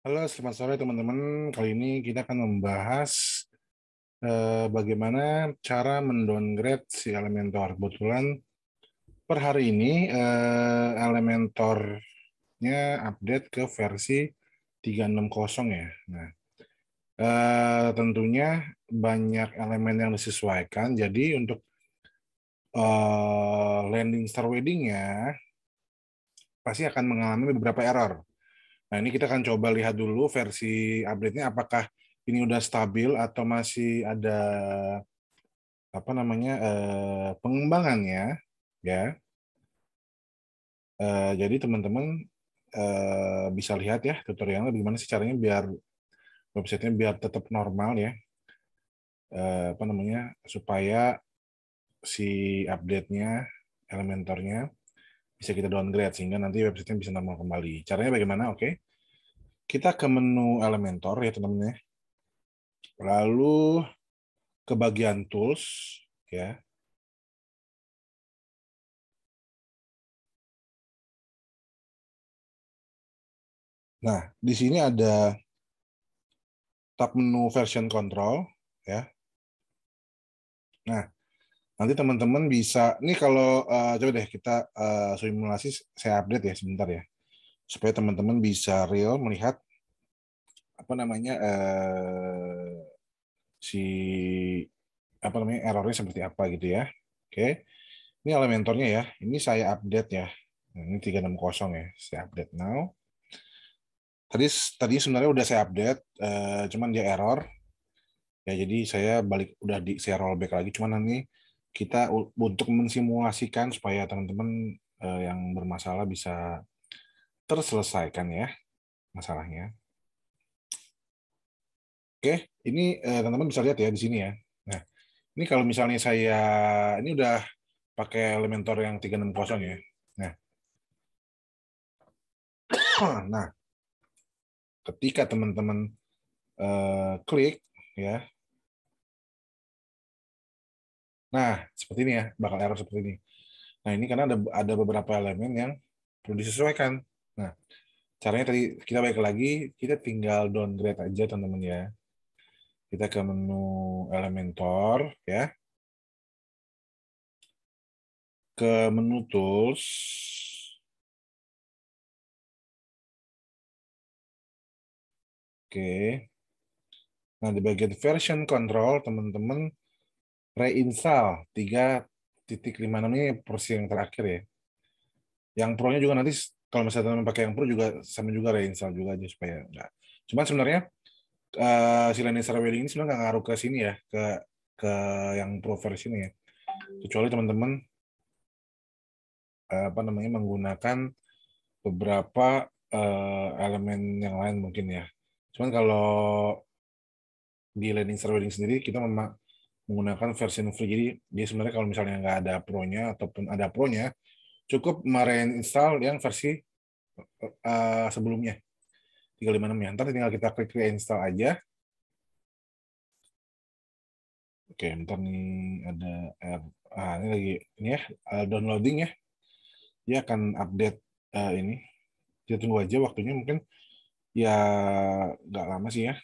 Halo, selamat sore teman-teman. Kali ini kita akan membahas uh, bagaimana cara mendowngrade si Elementor. Kebetulan per hari ini eh, Elementor-nya update ke versi 360 ya. Nah, uh, tentunya banyak elemen yang disesuaikan. Jadi untuk uh, landing star wedding weddingnya pasti akan mengalami beberapa error Nah ini kita akan coba lihat dulu versi update-nya apakah ini udah stabil atau masih ada apa namanya eh, pengembangannya ya. Eh, jadi teman-teman eh, bisa lihat ya tutorialnya bagaimana sih caranya biar websitenya biar tetap normal ya. Eh, apa namanya supaya si update-nya Elementornya bisa kita downgrade sehingga nanti website bisa normal kembali. Caranya bagaimana? Oke. Kita ke menu Elementor ya teman-teman ya. Lalu ke bagian tools ya. Nah, di sini ada tab menu version control ya. Nah, Nanti teman-teman bisa, nih kalau uh, coba deh kita uh, simulasi saya update ya sebentar ya, supaya teman-teman bisa real melihat apa namanya uh, si apa namanya errornya seperti apa gitu ya. Oke, ini elementornya ya. Ini saya update ya. Nah, ini 360 ya, saya update now tadi tadi sebenarnya udah saya update uh, cuman dia error ya jadi saya balik udah di saya rollback lagi cuman nanti kita untuk mensimulasikan supaya teman-teman eh, yang bermasalah bisa terselesaikan ya masalahnya. Oke, ini eh, teman-teman bisa lihat ya di sini ya. Nah, ini kalau misalnya saya ini udah pakai Elementor yang 360 ya. Nah. nah, ketika teman-teman eh, klik ya Nah, seperti ini ya, bakal error seperti ini. Nah, ini karena ada, ada beberapa elemen yang perlu disesuaikan. Nah, caranya tadi kita balik lagi, kita tinggal downgrade aja teman-teman ya. Kita ke menu Elementor ya. Ke menu Tools. Oke. Nah, di bagian version control, teman-teman, reinstall 3.56 ini versi yang terakhir ya. Yang pro-nya juga nanti kalau misalnya teman teman pakai yang pro juga sama juga reinstall juga aja supaya enggak. Cuman sebenarnya uh, si Lannister Wedding ini sebenarnya nggak ngaruh ke sini ya, ke ke yang pro versi ini ya. Kecuali teman-teman eh, apa namanya menggunakan beberapa uh, elemen yang lain mungkin ya. Cuman kalau di landing serving sendiri kita memang menggunakan versi free. Jadi dia sebenarnya kalau misalnya nggak ada pro-nya ataupun ada pro-nya, cukup install yang versi uh, sebelumnya. 356 ya. Ntar tinggal kita klik reinstall aja. Oke, ntar nih ada R. Ah, ini lagi ini ya, eh, downloading ya. Dia akan update uh, ini. Kita tunggu aja waktunya mungkin ya nggak lama sih ya.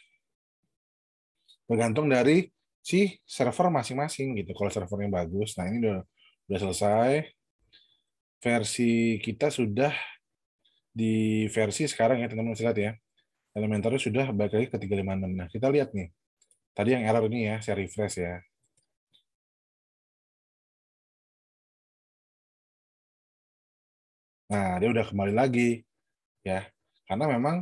Tergantung dari si server masing-masing gitu. Kalau servernya bagus, nah ini udah udah selesai. Versi kita sudah di versi sekarang ya teman-teman lihat ya. Elementor sudah balik lagi ke 356. Nah, kita lihat nih. Tadi yang error ini ya, saya refresh ya. Nah, dia udah kembali lagi ya. Karena memang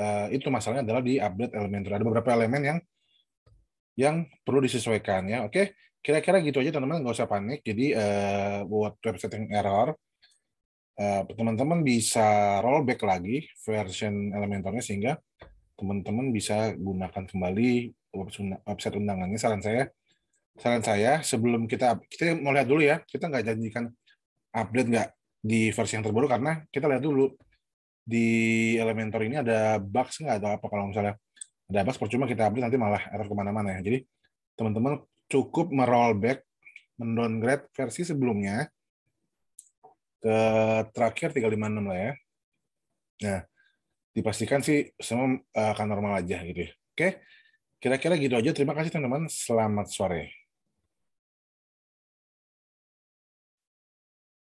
uh, itu masalahnya adalah di update Elementor. Ada beberapa elemen yang yang perlu disesuaikan ya. Oke, kira-kira gitu aja teman-teman, nggak usah panik. Jadi uh, buat website yang error, eh, teman-teman uh, bisa rollback lagi version Elementornya sehingga teman-teman bisa gunakan kembali website undangannya. Saran saya, saran saya sebelum kita kita mau lihat dulu ya, kita nggak janjikan update nggak di versi yang terbaru karena kita lihat dulu di Elementor ini ada bugs nggak atau apa kalau misalnya ada apa percuma kita update nanti malah error kemana-mana ya. Jadi teman-teman cukup merollback, mendowngrade versi sebelumnya ke terakhir 356 lah ya. Nah, dipastikan sih semua eh, akan normal aja gitu ya. Oke, kira-kira gitu aja. Terima kasih teman-teman. Selamat sore.